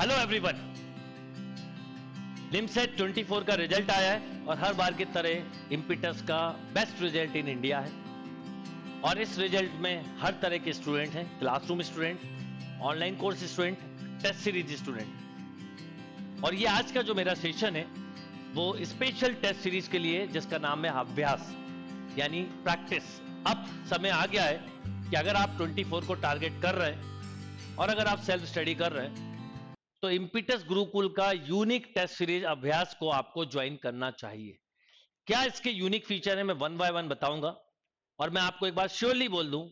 hello everyone लिमसेट 24 का result आया है और हर बार की तरह इम्पिटस का बेस्ट रिजल्ट इन इंडिया है और इस रिजल्ट में हर तरह के स्टूडेंट हैं classroom student online course student test series student और ये आज का जो मेरा सेशन है वो स्पेशल टेस्ट सीरीज के लिए जिसका नाम है अभ्यास यानी प्रैक्टिस अब समय आ गया है कि अगर आप 24 को टारगेट कर रहे हैं और अगर आप सेल्फ स्टडी कर रहे हैं तो इम्पिटस गुरुकुल का यूनिक टेस्ट सीरीज अभ्यास को आपको ज्वाइन करना चाहिए क्या इसके यूनिक फीचर है मैं वन बाय वन बताऊंगा और मैं आपको एक बार श्योरली बोल दूं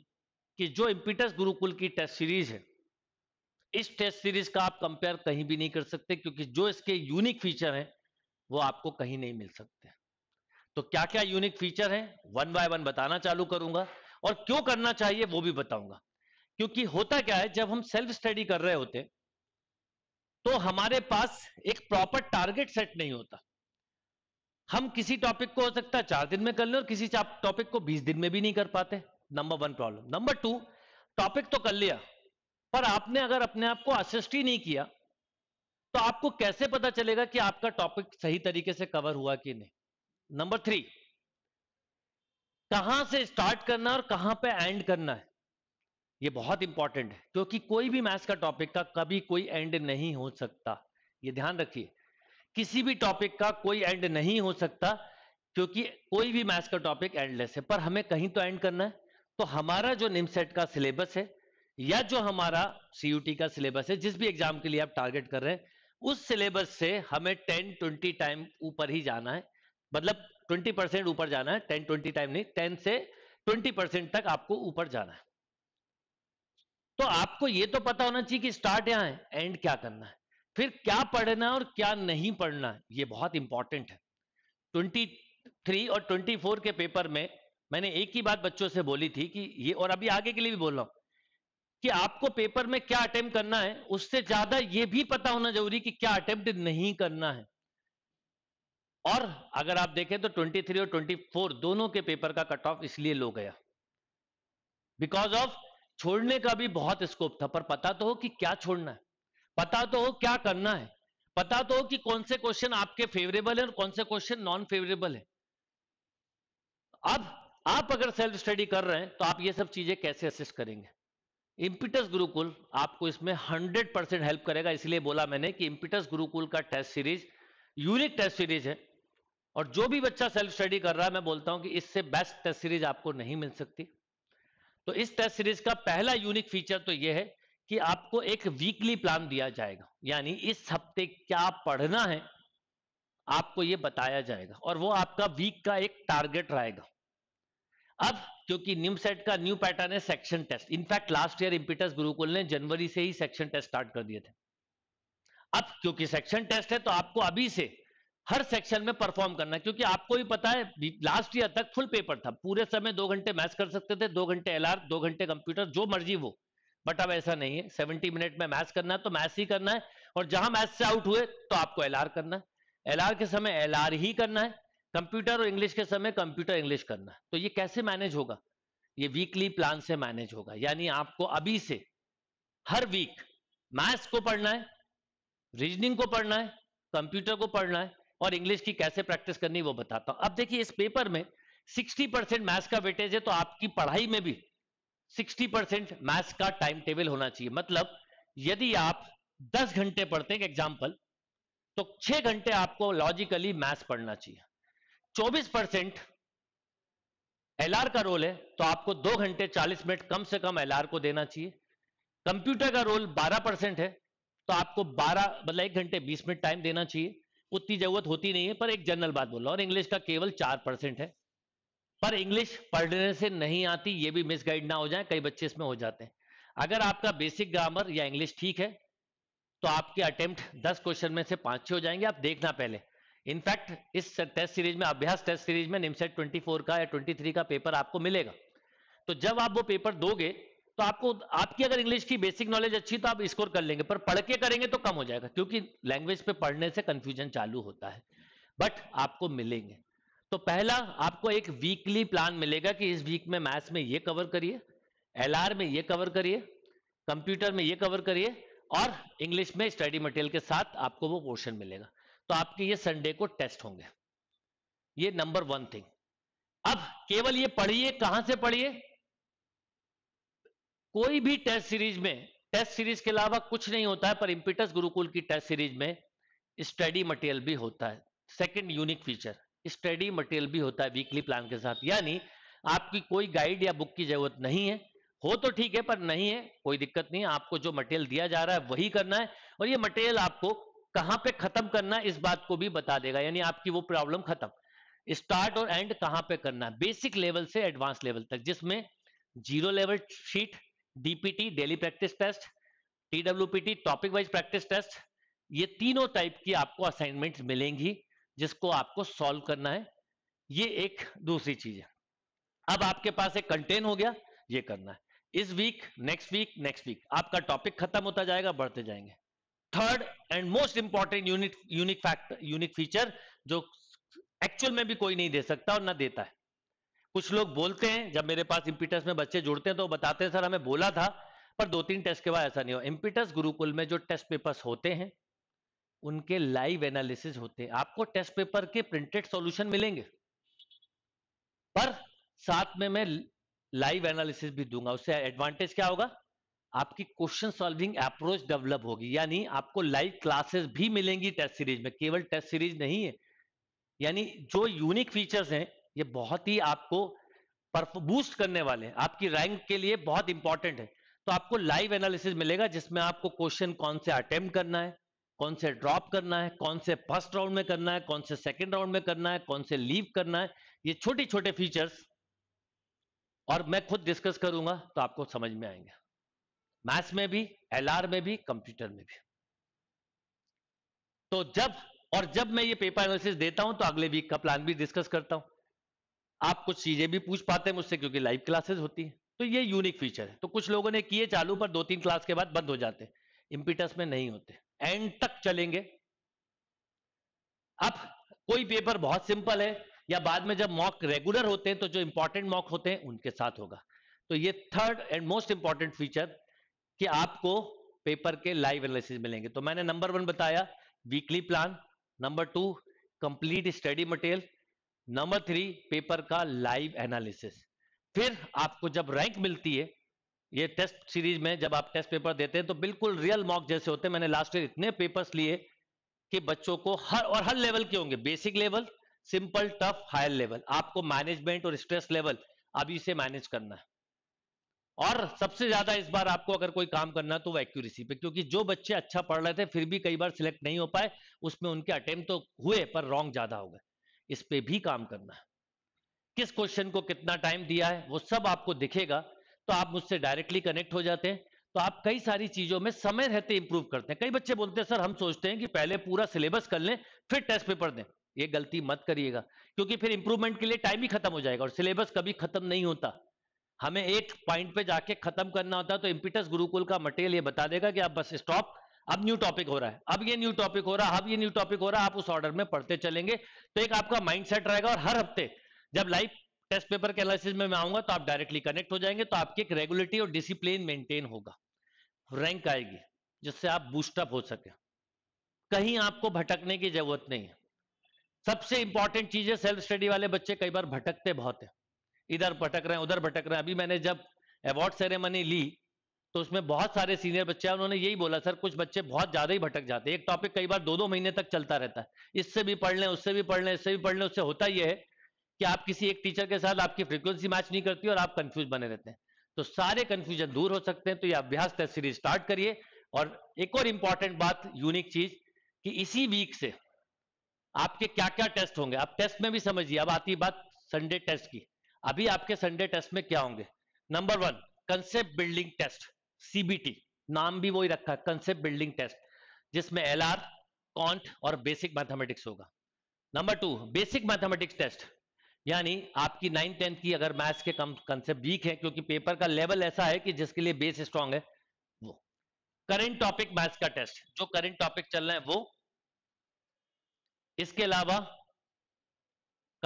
कि जो इम्पिटस गुरुकुल की टेस्ट सीरीज है इस टेस्ट सीरीज का आप कंपेयर कहीं भी नहीं कर सकते क्योंकि जो इसके यूनिक फीचर है वो आपको कहीं नहीं मिल सकते तो क्या क्या यूनिक फीचर है वन बाय वन बताना चालू करूंगा और क्यों करना चाहिए वो भी बताऊंगा क्योंकि होता क्या है जब हम सेल्फ स्टडी कर रहे होते हैं तो हमारे पास एक प्रॉपर टारगेट सेट नहीं होता हम किसी टॉपिक को हो सकता है चार दिन में कर ले और किसी टॉपिक को बीस दिन में भी नहीं कर पाते number one problem number two topic तो कर लिया पर आपने अगर अपने आप को असिस्ट ही नहीं किया तो आपको कैसे पता चलेगा कि आपका टॉपिक सही तरीके से कवर हुआ कि नहीं नंबर थ्री कहां से स्टार्ट करना और कहां पे एंड करना है ये बहुत इंपॉर्टेंट है क्योंकि कोई भी मैथ्स का टॉपिक का कभी कोई एंड नहीं हो सकता ये ध्यान रखिए किसी भी टॉपिक का कोई एंड नहीं हो सकता क्योंकि कोई भी मैथ्स का टॉपिक एंडलेस है पर हमें कहीं तो एंड करना है तो हमारा जो निमसेट का सिलेबस है या जो हमारा सीयूटी का सिलेबस है जिस भी एग्जाम के लिए आप टारगेट कर रहे हैं उस सिलेबस से हमें टेन ट्वेंटी टाइम ऊपर ही जाना है मतलब ट्वेंटी परसेंट ऊपर जाना है टेन ट्वेंटी टाइम नहीं टेन से ट्वेंटी परसेंट तक आपको ऊपर जाना है तो आपको यह तो पता होना चाहिए कि स्टार्ट यहां है एंड क्या करना है फिर क्या पढ़ना है और क्या नहीं पढ़ना है यह बहुत इंपॉर्टेंट है 23 और 24 के पेपर में मैंने एक ही बात बच्चों से बोली थी कि ये और अभी आगे के लिए भी बोल रहा हूं कि आपको पेपर में क्या अटेम्प्ट करना है उससे ज्यादा यह भी पता होना जरूरी कि क्या अटेम्प्ट नहीं करना है और अगर आप देखें तो 23 और 24 दोनों के पेपर का कट ऑफ इसलिए लो गया बिकॉज ऑफ छोड़ने का भी बहुत स्कोप था पर पता तो हो कि क्या छोड़ना है पता तो हो क्या करना है पता तो हो कि कौन से क्वेश्चन आपके फेवरेबल है और कौन से क्वेश्चन नॉन फेवरेबल है अब आप अगर सेल्फ स्टडी कर रहे हैं तो आप ये सब चीजें कैसे असिस्ट करेंगे इम्पिटस गुरुकुल आपको इसमें 100 परसेंट हेल्प करेगा इसलिए बोला मैंने कि इम्पिटस गुरुकुल का test series unique test series है और जो भी बच्चा सेल्फ स्टडी कर रहा है मैं बोलता हूं कि इससे बेस्ट टेस्ट सीरीज आपको नहीं मिल सकती तो इस टेस्ट सीरीज का पहला यूनिक फीचर तो यह है कि आपको एक वीकली प्लान दिया जाएगा यानी इस हफ्ते क्या पढ़ना है आपको यह बताया जाएगा और वो आपका वीक का एक टारगेट रहेगा अब क्योंकि न्यू सेट का न्यू पैटर्न है section test in fact last year Impetus Gurukul ने जनवरी से ही सेक्शन टेस्ट स्टार्ट कर दिए थे अब क्योंकि सेक्शन टेस्ट है तो आपको अभी से हर सेक्शन में परफॉर्म करना क्योंकि आपको भी पता है लास्ट ईयर तक फुल पेपर था पूरे समय दो घंटे मैथ्स कर सकते थे दो घंटे एलआर दो घंटे कंप्यूटर जो मर्जी वो बट अब ऐसा नहीं है सेवेंटी मिनट में मैथ्स करना है तो मैथ्स ही करना है और जहां मैथ्स से आउट हुए तो आपको एलआर करना है एलआर के समय एलआर ही करना है कंप्यूटर और इंग्लिश के समय कंप्यूटर इंग्लिश करना है तो ये कैसे मैनेज होगा ये वीकली प्लान से मैनेज होगा यानी आपको अभी से हर वीक मैथ्स को पढ़ना है रीजनिंग को पढ़ना है कंप्यूटर को पढ़ना है और इंग्लिश की कैसे प्रैक्टिस करनी वो बताता हूं अब देखिए इस पेपर में 60 परसेंट मैथ्स का वेटेज है तो आपकी पढ़ाई में भी 60 परसेंट मैथ्स का टाइम टेबल होना चाहिए मतलब यदि आप 10 घंटे पढ़ते हैं एग्जाम्पल तो 6 घंटे आपको लॉजिकली मैथ्स पढ़ना चाहिए 24 परसेंट एल का रोल है तो आपको दो घंटे चालीस मिनट कम से कम एल को देना चाहिए कंप्यूटर का रोल बारह परसेंट है तो आपको बारह मतलब एक घंटे बीस मिनट टाइम देना चाहिए उतनी जरूरत होती नहीं है पर एक जनरल बात बोल रहा हूं और इंग्लिश का केवल चार परसेंट है पर इंग्लिश पढ़ने से नहीं आती ये भी मिसगाइड ना हो जाए कई बच्चे इसमें हो जाते हैं अगर आपका बेसिक ग्रामर या इंग्लिश ठीक है तो आपके अटेम्प्ट दस क्वेश्चन में से पांच हो जाएंगे आप देखना पहले इनफैक्ट इस टेस्ट सीरीज में अभ्यास टेस्ट सीरीज में निमसेट ट्वेंटी का या ट्वेंटी का पेपर आपको मिलेगा तो जब आप वो पेपर दोगे तो आपको आपकी अगर इंग्लिश की बेसिक नॉलेज अच्छी तो आप स्कोर कर लेंगे पर पढ़ के करेंगे तो कम हो जाएगा क्योंकि लैंग्वेज पे पढ़ने से कंफ्यूजन चालू होता है बट आपको मिलेंगे तो पहला आपको एक वीकली प्लान मिलेगा कि इस वीक में मैथ्स में ये कवर करिए एलआर में ये कवर करिए कंप्यूटर में ये कवर करिए और इंग्लिश में स्टडी मटेरियल के साथ आपको वो पोर्शन मिलेगा तो आपके ये संडे को टेस्ट होंगे ये नंबर वन थिंग अब केवल ये पढ़िए कहां से पढ़िए कोई भी टेस्ट सीरीज में टेस्ट सीरीज के अलावा कुछ नहीं होता है पर इंपिटस गुरुकुल की टेस्ट सीरीज में स्टडी मटेरियल भी होता है second unique feature study material भी होता है वीकली प्लान के साथ यानी आपकी कोई गाइड या बुक की जरूरत नहीं है हो तो ठीक है पर नहीं है कोई दिक्कत नहीं है आपको जो मटेरियल दिया जा रहा है वही करना है और ये मटेरियल आपको कहां पे खत्म करना है इस बात को भी बता देगा यानी आपकी वो प्रॉब्लम खत्म स्टार्ट और एंड कहां पे करना है बेसिक लेवल से एडवांस लेवल तक जिसमें zero level sheet DPT daily practice test TWPT topic wise practice test ये तीनों टाइप की आपको असाइनमेंट मिलेंगी जिसको आपको सॉल्व करना है ये एक दूसरी चीज है अब आपके पास एक कंटेन हो गया ये करना है इस week next week next week आपका टॉपिक खत्म होता जाएगा बढ़ते जाएंगे third and most important unique unique fact unique feature जो एक्चुअल में भी कोई नहीं दे सकता और ना देता है कुछ लोग बोलते हैं जब मेरे पास इम्पीटस में बच्चे जुड़ते हैं तो बताते हैं सर हमें बोला था पर दो तीन टेस्ट के बाद ऐसा नहीं हो इम्पीटस गुरुकुल में जो टेस्ट पेपर्स होते हैं उनके लाइव एनालिसिस होते हैं आपको टेस्ट पेपर के प्रिंटेड सॉल्यूशन मिलेंगे पर साथ में मैं लाइव एनालिसिस भी दूंगा उससे एडवांटेज क्या होगा आपकी क्वेश्चन सॉल्विंग अप्रोच डेवलप होगी यानी आपको लाइव क्लासेस भी मिलेंगी टेस्ट सीरीज में केवल टेस्ट सीरीज नहीं है यानी जो यूनिक फीचर्स हैं ये बहुत ही आपको बूस्ट करने वाले हैं आपकी रैंक के लिए बहुत इंपॉर्टेंट है तो आपको लाइव एनालिसिस मिलेगा जिसमें आपको क्वेश्चन कौन से अटेम्प्ट करना है कौन से ड्रॉप करना है कौन से फर्स्ट राउंड में करना है कौन से सेकंड राउंड में करना है कौन से लीव करना है ये छोटे छोटे फीचर्स और मैं खुद डिस्कस करूंगा तो आपको समझ में आएंगे मैथ्स में भी एल में भी कंप्यूटर में भी तो जब और जब मैं ये पेपर एनालिसिस देता हूं तो अगले वीक का प्लान भी डिस्कस करता हूं आप कुछ चीजें भी पूछ पाते हैं मुझसे क्योंकि लाइव क्लासेस होती है तो ये यूनिक फीचर है तो कुछ लोगों ने किए चालू पर दो तीन क्लास के बाद बंद हो जाते हैं इम्पिटस में नहीं होते एंड तक चलेंगे अब कोई पेपर बहुत सिंपल है या बाद में जब मॉक रेगुलर होते हैं तो जो इंपॉर्टेंट मॉक होते हैं उनके साथ होगा तो ये third and most important feature कि आपको पेपर के लाइव एनालिसिस मिलेंगे तो मैंने नंबर वन बताया weekly plan number two complete study material number three paper का लाइव एनालिसिस फिर आपको जब रैंक मिलती है ये टेस्ट सीरीज में जब आप टेस्ट पेपर देते हैं तो बिल्कुल रियल मॉक जैसे होते हैं मैंने लास्ट ईयर इतने पेपर्स लिए कि बच्चों को हर और हर लेवल के होंगे basic level simple tough higher level आपको मैनेजमेंट और स्ट्रेस लेवल अभी से मैनेज करना है और सबसे ज्यादा इस बार आपको अगर कोई काम करना है तो वो एक्यूरेसी पे क्योंकि जो बच्चे अच्छा पढ़ रहे थे फिर भी कई बार सिलेक्ट नहीं हो पाए उसमें उनके अटेम्प्ट तो हुए पर रॉन्ग ज्यादा हो गए इस पे भी काम करना है किस क्वेश्चन को कितना टाइम दिया है वो सब आपको दिखेगा तो आप मुझसे डायरेक्टली कनेक्ट हो जाते हैं तो आप कई सारी चीजों में समय रहते इंप्रूव करते हैं कई बच्चे बोलते हैं सर हम सोचते हैं कि पहले पूरा सिलेबस कर लें फिर टेस्ट पेपर दें ये गलती मत करिएगा क्योंकि फिर इंप्रूवमेंट के लिए टाइम ही खत्म हो जाएगा और सिलेबस कभी खत्म नहीं होता हमें एक पॉइंट पे जाके खत्म करना होता है तो इम्पिटस गुरुकुल का मटेरियल ये बता देगा कि आप बस स्टॉप अब न्यू टॉपिक हो रहा है अब ये न्यू टॉपिक हो रहा है अब ये न्यू टॉपिक हो रहा है आप उस ऑर्डर में पढ़ते चलेंगे तो एक आपका माइंड सेट रहेगा और हर हफ्ते जब लाइव टेस्ट पेपर के एनालिसिस में मैं आऊंगा तो आप डायरेक्टली कनेक्ट हो जाएंगे तो आपकी एक रेगुलरिटी और डिसिप्लिन मेंटेन होगा रैंक आएगी जिससे आप बूस्टअप हो सके कहीं आपको भटकने की जरूरत नहीं है सबसे इंपॉर्टेंट चीज है सेल्फ स्टडी वाले बच्चे कई बार भटकते बहुत है इधर भटक रहे हैं उधर भटक रहे हैं अभी मैंने जब अवार्ड सेरेमनी ली तो उसमें बहुत सारे सीनियर बच्चे हैं उन्होंने यही बोला सर कुछ बच्चे बहुत ज्यादा ही भटक जाते हैं एक टॉपिक कई बार दो दो महीने तक चलता रहता है इससे भी पढ़ लें उससे भी पढ़ लें इससे भी पढ़ लें उससे होता यह है कि आप किसी एक टीचर के साथ आपकी फ्रिक्वेंसी मैच नहीं करती और आप कंफ्यूज बने रहते हैं तो सारे कंफ्यूजन दूर हो सकते हैं तो ये अभ्यास टेस्ट सीरीज स्टार्ट करिए और एक और इंपॉर्टेंट बात यूनिक चीज कि इसी वीक से आपके क्या क्या टेस्ट होंगे आप टेस्ट में भी समझिए अब आती है बात संडे टेस्ट की अभी आपके संडे टेस्ट में क्या होंगे number one concept building test CBT नाम भी वही रखा है कंसेप्ट बिल्डिंग टेस्ट जिसमें एल आर कॉन्ट और बेसिक मैथमेटिक्स होगा number two basic mathematics test यानी आपकी नाइन टेंथ की अगर मैथ्स के कम कंसेप्ट वीक है क्योंकि पेपर का लेवल ऐसा है कि जिसके लिए बेस स्ट्रांग है वो करेंट टॉपिक मैथ्स का टेस्ट जो करेंट टॉपिक चल रहे हैं वो इसके अलावा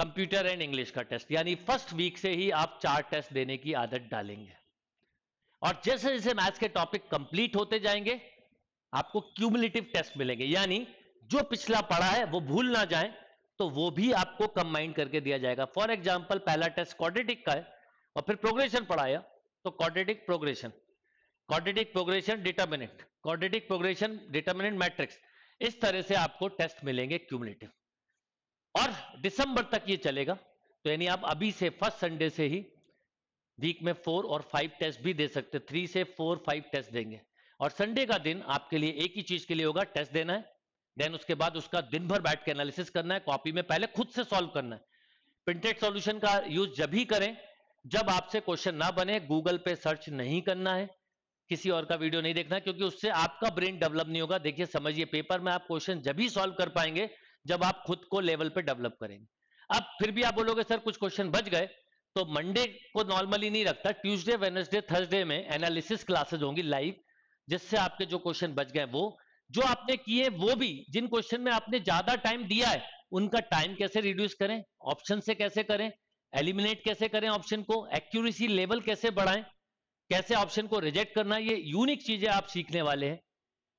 कंप्यूटर एंड इंग्लिश का टेस्ट यानी फर्स्ट वीक से ही आप चार टेस्ट देने की आदत डालेंगे और जैसे जैसे मैथ्स के टॉपिक कंप्लीट होते जाएंगे आपको क्यूमुलेटिव टेस्ट मिलेंगे यानी जो पिछला पढ़ा है वो भूल ना जाए तो वो भी आपको कंबाइंड करके दिया जाएगा फॉर एग्जाम्पल पहला टेस्ट क्वाड्रेटिक का है और फिर प्रोग्रेशन पढ़ाया तो quadratic progression quadratic progression determinant quadratic progression determinant matrix इस तरह से आपको टेस्ट मिलेंगे क्यूमुलेटिव और दिसंबर तक ये चलेगा तो यानी आप अभी से फर्स्ट संडे से ही वीक में फोर और फाइव टेस्ट भी दे सकते थ्री से फोर फाइव टेस्ट देंगे और संडे का दिन आपके लिए एक ही चीज के लिए होगा टेस्ट देना है देन उसके बाद उसका दिन भर बैठ के एनालिसिस करना है कॉपी में पहले खुद से सॉल्व करना है प्रिंटेड सॉल्यूशन का यूज जब ही करें जब आपसे क्वेश्चन ना बने गूगल पे सर्च नहीं करना है किसी और का वीडियो नहीं देखना क्योंकि उससे आपका ब्रेन डेवलप नहीं होगा देखिए समझिए पेपर में आप क्वेश्चन जब ही सॉल्व कर पाएंगे जब आप खुद को लेवल पे डेवलप करेंगे अब फिर भी आप बोलोगे सर कुछ क्वेश्चन बच गए तो मंडे को नॉर्मली नहीं रखता ट्यूसडे वेनसडे थर्सडे में एनालिसिस क्लासेज होंगी लाइव जिससे आपके जो क्वेश्चन बच गए वो जो आपने किए वो भी जिन क्वेश्चन में आपने ज्यादा टाइम दिया है उनका टाइम कैसे रिड्यूस करें ऑप्शन से कैसे करें एलिमिनेट कैसे करें ऑप्शन को एक्यूरेसी लेवल कैसे बढ़ाएं कैसे ऑप्शन को रिजेक्ट करना ये यूनिक चीजें आप सीखने वाले हैं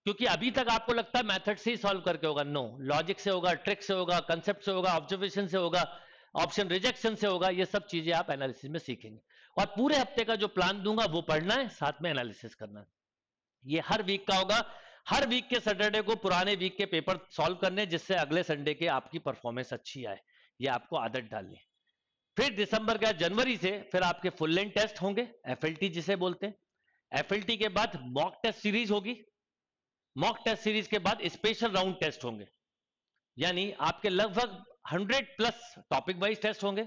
क्योंकि अभी तक आपको लगता है मैथड से ही सॉल्व करके होगा नो लॉजिक से होगा ट्रिक से होगा कंसेप्ट से होगा ऑब्जर्वेशन से होगा ऑप्शन रिजेक्शन से होगा ये सब चीजें आप एनालिसिस में सीखेंगे और पूरे हफ्ते का जो प्लान दूंगा वो पढ़ना है साथ में एनालिसिस करना है ये हर वीक का होगा हर वीक के सैटरडे को पुराने वीक के पेपर सॉल्व करने जिससे अगले संडे के आपकी परफॉर्मेंस अच्छी आए ये आपको आदत डालनी फिर दिसंबर का जनवरी से फिर आपके फुल लेंथ टेस्ट होंगे एफ जिसे बोलते हैं एफ के बाद मॉक टेस्ट सीरीज होगी मॉक टेस्ट सीरीज के बाद स्पेशल राउंड टेस्ट होंगे यानी आपके लगभग hundred plus topic wise test होंगे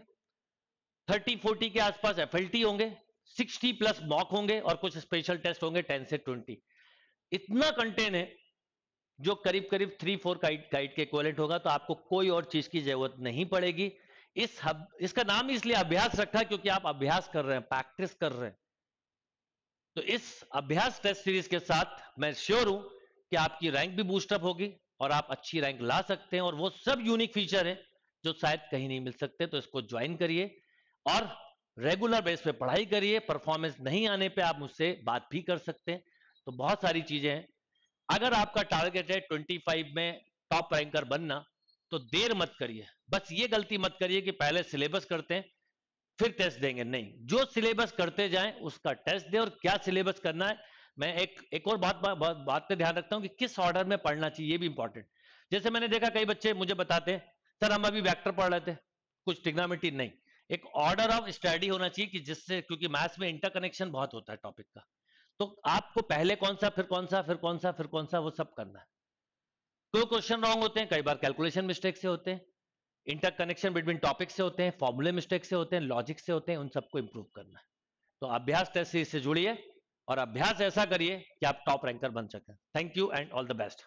थर्टी फोर्टी के आसपास एफएलटी होंगे सिक्सटी प्लस मॉक होंगे और कुछ स्पेशल टेस्ट होंगे टेन से ट्वेंटी इतना कंटेन है जो करीब करीब थ्री फोर गाइड के इक्वलेंट होगा तो आपको कोई और चीज की जरूरत नहीं पड़ेगी इस हब, इसका नाम इसलिए अभ्यास रखा क्योंकि आप अभ्यास कर रहे हैं प्रैक्टिस कर रहे हैं तो इस अभ्यास टेस्ट सीरीज के साथ मैं श्योर हूं कि आपकी रैंक भी बूस्टअप होगी और आप अच्छी रैंक ला सकते हैं और वो सब यूनिक फीचर है जो शायद कहीं नहीं मिल सकते तो इसको ज्वाइन करिए और रेगुलर बेस पे पढ़ाई करिए परफॉर्मेंस नहीं आने पे आप मुझसे बात भी कर सकते हैं तो बहुत सारी चीजें हैं अगर आपका टारगेट है 25 में टॉप रैंकर बनना तो देर मत करिए बस ये गलती मत करिए कि पहले सिलेबस करते हैं फिर टेस्ट देंगे नहीं जो सिलेबस करते जाएं उसका टेस्ट दे और क्या सिलेबस करना है मैं एक एक और बात बात पे ध्यान रखता हूँ कि किस ऑर्डर में पढ़ना चाहिए ये भी इंपॉर्टेंट जैसे मैंने देखा कई बच्चे मुझे बताते हैं सर हम अभी वैक्टर पढ़ रहे थे कुछ टिग्नामेटी नहीं एक ऑर्डर ऑफ स्टडी होना चाहिए कि जिससे क्योंकि मैथ्स में इंटरकनेक्शन बहुत होता है टॉपिक का तो आपको पहले कौन सा फिर कौन सा फिर कौन सा फिर कौन सा वो सब करना है कोई क्वेश्चन रॉन्ग होते हैं कई बार कैलकुलेशन मिस्टेक से होते हैं इंटर कनेक्शन बिटवीन टॉपिक से होते हैं फॉर्मुले मिस्टेक से होते हैं लॉजिक से होते हैं उन सबको इंप्रूव करना है तो अभ्यास टेस्ट तो से जुड़िए और अभ्यास ऐसा करिए कि आप टॉप रैंकर बन सकें thank you and all the best